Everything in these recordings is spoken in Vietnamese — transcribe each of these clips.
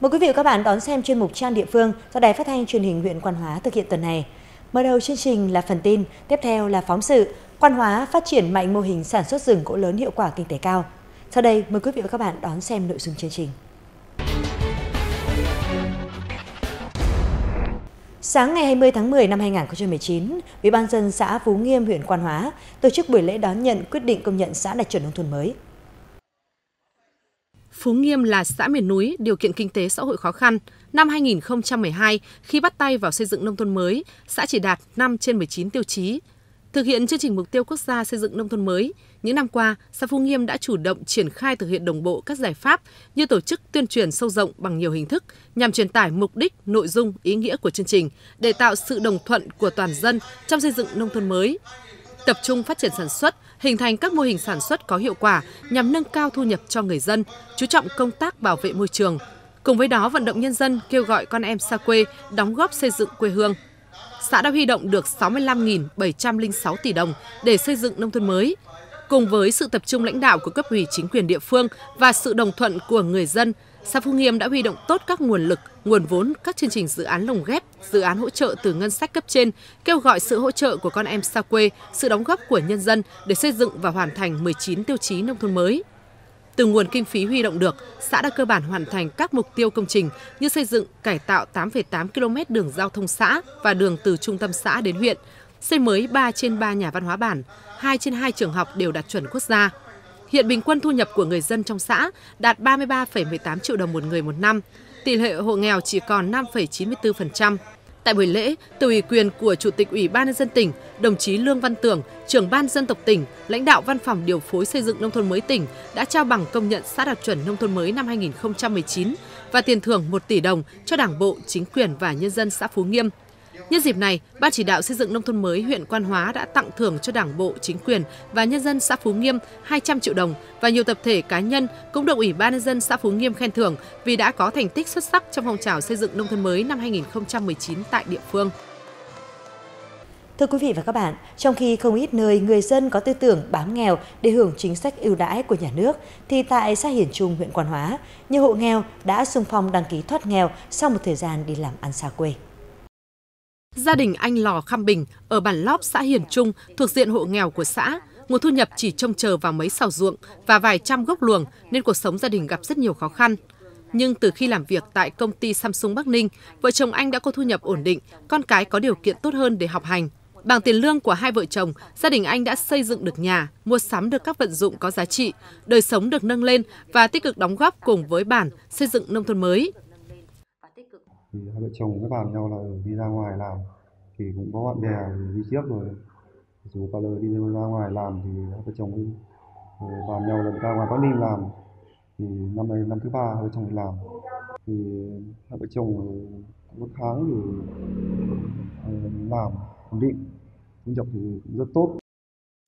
Mời quý vị và các bạn đón xem chuyên mục Trang địa phương do Đài Phát thanh Truyền hình huyện Quan Hóa thực hiện tuần này. Mở đầu chương trình là phần tin, tiếp theo là phóng sự Quan Hóa phát triển mạnh mô hình sản xuất rừng gỗ lớn hiệu quả kinh tế cao. Sau đây mời quý vị và các bạn đón xem nội dung chương trình. Sáng ngày 20 tháng 10 năm 2019, Ủy ban dân xã Phú Nghiêm, huyện Quan Hóa tổ chức buổi lễ đón nhận quyết định công nhận xã đạt chuẩn nông thôn mới. Phú Nghiêm là xã miền núi, điều kiện kinh tế xã hội khó khăn. Năm 2012, khi bắt tay vào xây dựng nông thôn mới, xã chỉ đạt 5 trên 19 tiêu chí. Thực hiện chương trình mục tiêu quốc gia xây dựng nông thôn mới, những năm qua, xã Phú Nghiêm đã chủ động triển khai thực hiện đồng bộ các giải pháp như tổ chức tuyên truyền sâu rộng bằng nhiều hình thức nhằm truyền tải mục đích, nội dung, ý nghĩa của chương trình để tạo sự đồng thuận của toàn dân trong xây dựng nông thôn mới, tập trung phát triển sản xuất, hình thành các mô hình sản xuất có hiệu quả nhằm nâng cao thu nhập cho người dân, chú trọng công tác bảo vệ môi trường. Cùng với đó, vận động nhân dân kêu gọi con em xa quê đóng góp xây dựng quê hương. Xã đã huy động được 65.706 tỷ đồng để xây dựng nông thôn mới. Cùng với sự tập trung lãnh đạo của cấp ủy chính quyền địa phương và sự đồng thuận của người dân, xã Phú Nghiêm đã huy động tốt các nguồn lực, nguồn vốn, các chương trình dự án lồng ghép, dự án hỗ trợ từ ngân sách cấp trên, kêu gọi sự hỗ trợ của con em xa quê, sự đóng góp của nhân dân để xây dựng và hoàn thành 19 tiêu chí nông thôn mới. Từ nguồn kinh phí huy động được, xã đã cơ bản hoàn thành các mục tiêu công trình như xây dựng, cải tạo 8,8 km đường giao thông xã và đường từ trung tâm xã đến huyện, xây mới 3 trên 3 nhà văn hóa bản, 2 trên 2 trường học đều đạt chuẩn quốc gia. Hiện bình quân thu nhập của người dân trong xã đạt 33,18 triệu đồng một người một năm, tỷ lệ hộ nghèo chỉ còn 5,94%. Tại buổi lễ, từ ủy quyền của Chủ tịch Ủy ban nhân dân tỉnh, đồng chí Lương Văn Tưởng, trưởng ban dân tộc tỉnh, lãnh đạo văn phòng điều phối xây dựng nông thôn mới tỉnh đã trao bằng công nhận xã đạt chuẩn nông thôn mới năm 2019 và tiền thưởng 1 tỷ đồng cho Đảng bộ, chính quyền và nhân dân xã Phú Nghiêm Nhân dịp này, Ban chỉ đạo xây dựng nông thôn mới huyện Quan Hóa đã tặng thưởng cho Đảng bộ, chính quyền và nhân dân xã Phú Nghiêm 200 triệu đồng và nhiều tập thể cá nhân cũng được Ủy ban nhân dân xã Phú Nghiêm khen thưởng vì đã có thành tích xuất sắc trong phong trào xây dựng nông thôn mới năm 2019 tại địa phương. Thưa quý vị và các bạn, trong khi không ít nơi người dân có tư tưởng bám nghèo để hưởng chính sách ưu đãi của nhà nước, thì tại xã Hiển Trung, huyện Quan Hóa, nhiều hộ nghèo đã xung phong đăng ký thoát nghèo sau một thời gian đi làm ăn xa quê. Gia đình anh Lò Khăm Bình ở bản Lóp xã Hiền Trung thuộc diện hộ nghèo của xã, nguồn thu nhập chỉ trông chờ vào mấy sào ruộng và vài trăm gốc luồng nên cuộc sống gia đình gặp rất nhiều khó khăn. Nhưng từ khi làm việc tại công ty Samsung Bắc Ninh, vợ chồng anh đã có thu nhập ổn định, con cái có điều kiện tốt hơn để học hành. Bằng tiền lương của hai vợ chồng, gia đình anh đã xây dựng được nhà, mua sắm được các vận dụng có giá trị, đời sống được nâng lên và tích cực đóng góp cùng với bản xây dựng nông thôn mới thì hai vợ chồng các bạn nhau là đi ra ngoài làm thì cũng có bạn bè đi trước rồi dù cả lời đi ra ngoài làm thì hai vợ chồng ấy ờ, bàn nhau là ra ngoài Bắc Ninh làm thì năm nay năm thứ ba hai vợ chồng đi làm thì hai vợ chồng một tháng thì ờ, làm ổn định thu nhập thì rất tốt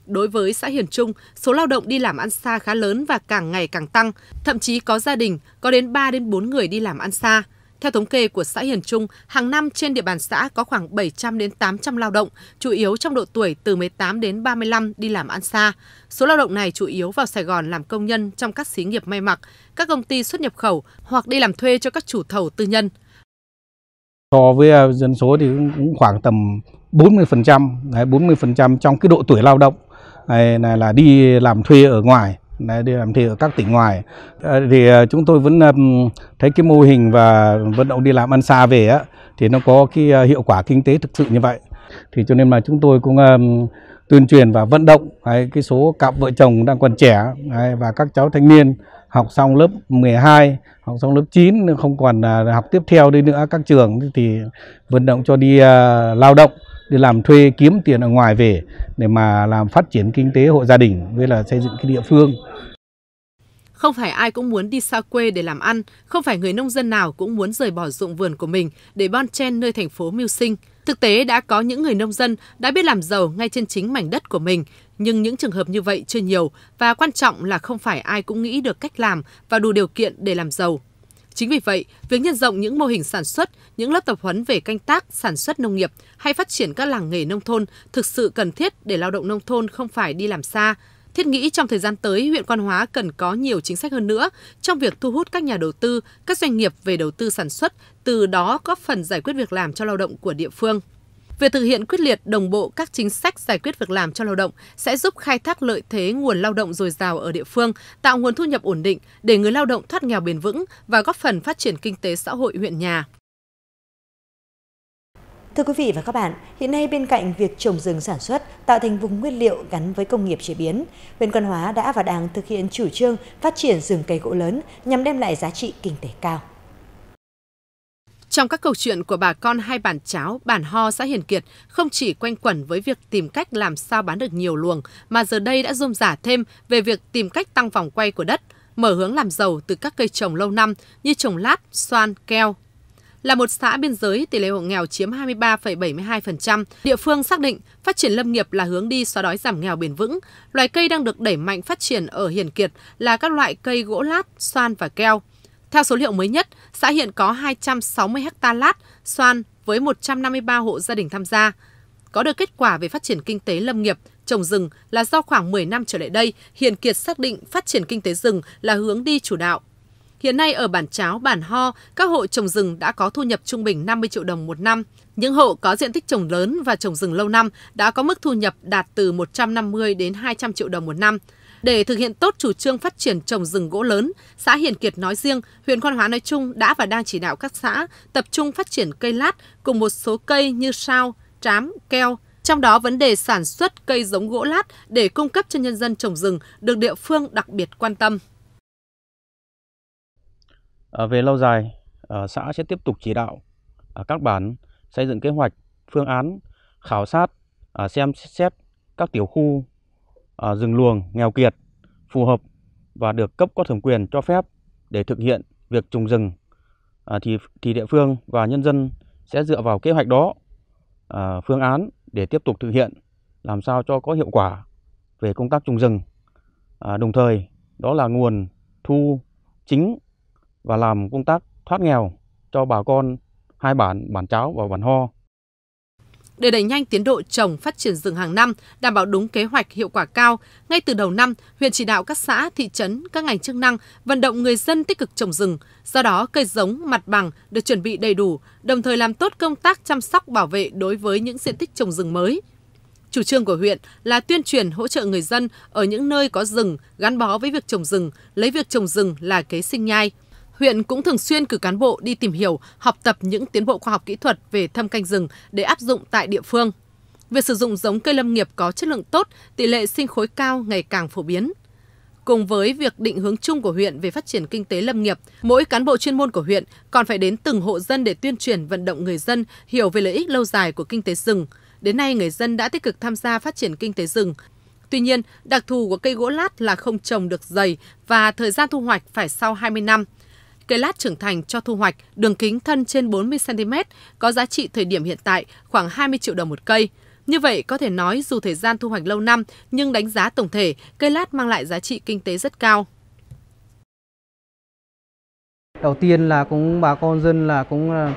Đối với xã Hiền Trung, số lao động đi làm ăn xa khá lớn và càng ngày càng tăng, thậm chí có gia đình có đến 3 đến 4 người đi làm ăn xa. Theo thống kê của xã Hiền Trung, hàng năm trên địa bàn xã có khoảng 700 đến 800 lao động, chủ yếu trong độ tuổi từ 18 đến 35 đi làm ăn xa. Số lao động này chủ yếu vào Sài Gòn làm công nhân trong các xí nghiệp may mặc, các công ty xuất nhập khẩu hoặc đi làm thuê cho các chủ thầu tư nhân. So với à, dân số thì cũng khoảng tầm 40%, đấy, 40% trong cái độ tuổi lao động này, này là đi làm thuê ở ngoài đi làm thì ở các tỉnh ngoài ờ, thì ờ, chúng tôi vẫn thấy cái mô hình và vận động đi làm ăn xa về á thì nó có cái ờ, hiệu quả kinh tế thực sự như vậy thì cho nên mà chúng tôi cũng tuyên truyền và vận động cái số cặp vợ chồng đang còn trẻ và các cháu thanh niên học xong lớp 12, học xong lớp 9 không còn à, học tiếp theo đi nữa các trường thì vận động cho đi lao động đi làm thuê kiếm tiền ở ngoài về để mà làm phát triển kinh tế hộ gia đình với là xây dựng cái địa phương không phải ai cũng muốn đi xa quê để làm ăn, không phải người nông dân nào cũng muốn rời bỏ ruộng vườn của mình để bon chen nơi thành phố mưu sinh. Thực tế đã có những người nông dân đã biết làm giàu ngay trên chính mảnh đất của mình, nhưng những trường hợp như vậy chưa nhiều và quan trọng là không phải ai cũng nghĩ được cách làm và đủ điều kiện để làm giàu. Chính vì vậy, việc nhân rộng những mô hình sản xuất, những lớp tập huấn về canh tác, sản xuất nông nghiệp hay phát triển các làng nghề nông thôn thực sự cần thiết để lao động nông thôn không phải đi làm xa, Thiết nghĩ trong thời gian tới, huyện Quan Hóa cần có nhiều chính sách hơn nữa trong việc thu hút các nhà đầu tư, các doanh nghiệp về đầu tư sản xuất, từ đó góp phần giải quyết việc làm cho lao động của địa phương. Việc thực hiện quyết liệt đồng bộ các chính sách giải quyết việc làm cho lao động sẽ giúp khai thác lợi thế nguồn lao động dồi dào ở địa phương, tạo nguồn thu nhập ổn định để người lao động thoát nghèo bền vững và góp phần phát triển kinh tế xã hội huyện nhà. Thưa quý vị và các bạn, hiện nay bên cạnh việc trồng rừng sản xuất, tạo thành vùng nguyên liệu gắn với công nghiệp chế biến, huyện Quan Hóa đã và đang thực hiện chủ trương phát triển rừng cây gỗ lớn nhằm đem lại giá trị kinh tế cao. Trong các câu chuyện của bà con hai bản cháo, bản ho xã Hiền Kiệt không chỉ quanh quẩn với việc tìm cách làm sao bán được nhiều luồng mà giờ đây đã rôm giả thêm về việc tìm cách tăng vòng quay của đất, mở hướng làm giàu từ các cây trồng lâu năm như trồng lát, xoan, keo, là một xã biên giới, tỷ lệ hộ nghèo chiếm 23,72%. Địa phương xác định phát triển lâm nghiệp là hướng đi xóa đói giảm nghèo bền vững. Loài cây đang được đẩy mạnh phát triển ở Hiền Kiệt là các loại cây gỗ lát, xoan và keo. Theo số liệu mới nhất, xã hiện có 260 ha lát, xoan với 153 hộ gia đình tham gia. Có được kết quả về phát triển kinh tế lâm nghiệp, trồng rừng là do khoảng 10 năm trở lại đây, Hiền Kiệt xác định phát triển kinh tế rừng là hướng đi chủ đạo. Hiện nay ở bản cháo, bản ho, các hộ trồng rừng đã có thu nhập trung bình 50 triệu đồng một năm. Những hộ có diện tích trồng lớn và trồng rừng lâu năm đã có mức thu nhập đạt từ 150 đến 200 triệu đồng một năm. Để thực hiện tốt chủ trương phát triển trồng rừng gỗ lớn, xã Hiền Kiệt nói riêng, huyện Quan Hóa nói chung đã và đang chỉ đạo các xã tập trung phát triển cây lát cùng một số cây như sao, trám, keo. Trong đó vấn đề sản xuất cây giống gỗ lát để cung cấp cho nhân dân trồng rừng được địa phương đặc biệt quan tâm. À, về lâu dài, à, xã sẽ tiếp tục chỉ đạo à, các bản xây dựng kế hoạch, phương án, khảo sát, à, xem xét các tiểu khu à, rừng luồng nghèo kiệt phù hợp và được cấp có thẩm quyền cho phép để thực hiện việc trồng rừng à, thì thì địa phương và nhân dân sẽ dựa vào kế hoạch đó à, phương án để tiếp tục thực hiện làm sao cho có hiệu quả về công tác trồng rừng à, đồng thời đó là nguồn thu chính và làm công tác thoát nghèo cho bà con hai bản bản cháo và bản ho. Để đẩy nhanh tiến độ trồng phát triển rừng hàng năm, đảm bảo đúng kế hoạch hiệu quả cao, ngay từ đầu năm, huyện chỉ đạo các xã, thị trấn, các ngành chức năng vận động người dân tích cực trồng rừng. Do đó, cây giống, mặt bằng được chuẩn bị đầy đủ, đồng thời làm tốt công tác chăm sóc bảo vệ đối với những diện tích trồng rừng mới. Chủ trương của huyện là tuyên truyền hỗ trợ người dân ở những nơi có rừng gắn bó với việc trồng rừng, lấy việc trồng rừng là kế sinh nhai – huyện cũng thường xuyên cử cán bộ đi tìm hiểu, học tập những tiến bộ khoa học kỹ thuật về thâm canh rừng để áp dụng tại địa phương. Việc sử dụng giống cây lâm nghiệp có chất lượng tốt, tỷ lệ sinh khối cao ngày càng phổ biến. Cùng với việc định hướng chung của huyện về phát triển kinh tế lâm nghiệp, mỗi cán bộ chuyên môn của huyện còn phải đến từng hộ dân để tuyên truyền vận động người dân hiểu về lợi ích lâu dài của kinh tế rừng. Đến nay, người dân đã tích cực tham gia phát triển kinh tế rừng, Tuy nhiên, đặc thù của cây gỗ lát là không trồng được dày và thời gian thu hoạch phải sau 20 năm. Cây lát trưởng thành cho thu hoạch đường kính thân trên 40 cm có giá trị thời điểm hiện tại khoảng 20 triệu đồng một cây. Như vậy có thể nói dù thời gian thu hoạch lâu năm nhưng đánh giá tổng thể, cây lát mang lại giá trị kinh tế rất cao. Đầu tiên là cũng bà con dân là cũng ờ,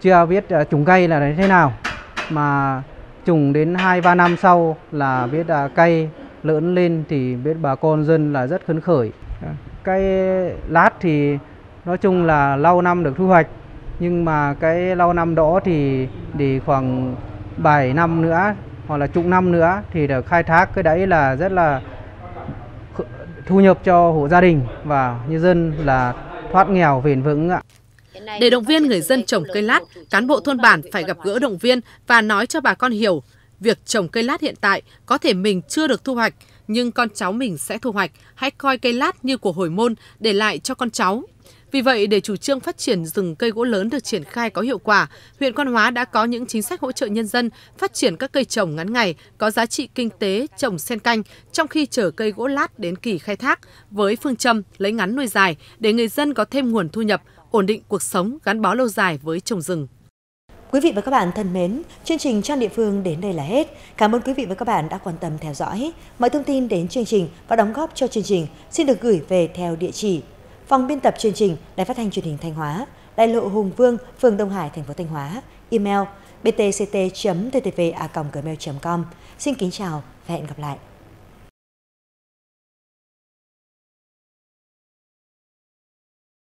chưa biết ờ, trồng cây là thế nào mà trồng đến 2 3 năm sau là biết ờ, cây lớn lên thì biết bà con dân là rất phấn khởi. Cây lát thì nói chung là lâu năm được thu hoạch nhưng mà cái lâu năm đó thì để khoảng 7 năm nữa hoặc là chục năm nữa thì được khai thác cái đấy là rất là thu nhập cho hộ gia đình và nhân dân là thoát nghèo bền vững ạ. Để động viên người dân trồng cây lát, cán bộ thôn bản phải gặp gỡ động viên và nói cho bà con hiểu việc trồng cây lát hiện tại có thể mình chưa được thu hoạch nhưng con cháu mình sẽ thu hoạch, hãy coi cây lát như của hồi môn để lại cho con cháu vì vậy, để chủ trương phát triển rừng cây gỗ lớn được triển khai có hiệu quả, huyện Quan Hóa đã có những chính sách hỗ trợ nhân dân phát triển các cây trồng ngắn ngày có giá trị kinh tế trồng sen canh trong khi chờ cây gỗ lát đến kỳ khai thác với phương châm lấy ngắn nuôi dài để người dân có thêm nguồn thu nhập, ổn định cuộc sống gắn bó lâu dài với trồng rừng. Quý vị và các bạn thân mến, chương trình Trang Địa Phương đến đây là hết. Cảm ơn quý vị và các bạn đã quan tâm theo dõi. Mọi thông tin đến chương trình và đóng góp cho chương trình xin được gửi về theo địa chỉ Phòng biên tập chương trình Đài Phát thanh Truyền hình Thanh Hóa, Đại lộ Hùng Vương, phường Đông Hải, thành phố Thanh Hóa, email btct.ttva@gmail.com. Xin kính chào và hẹn gặp lại.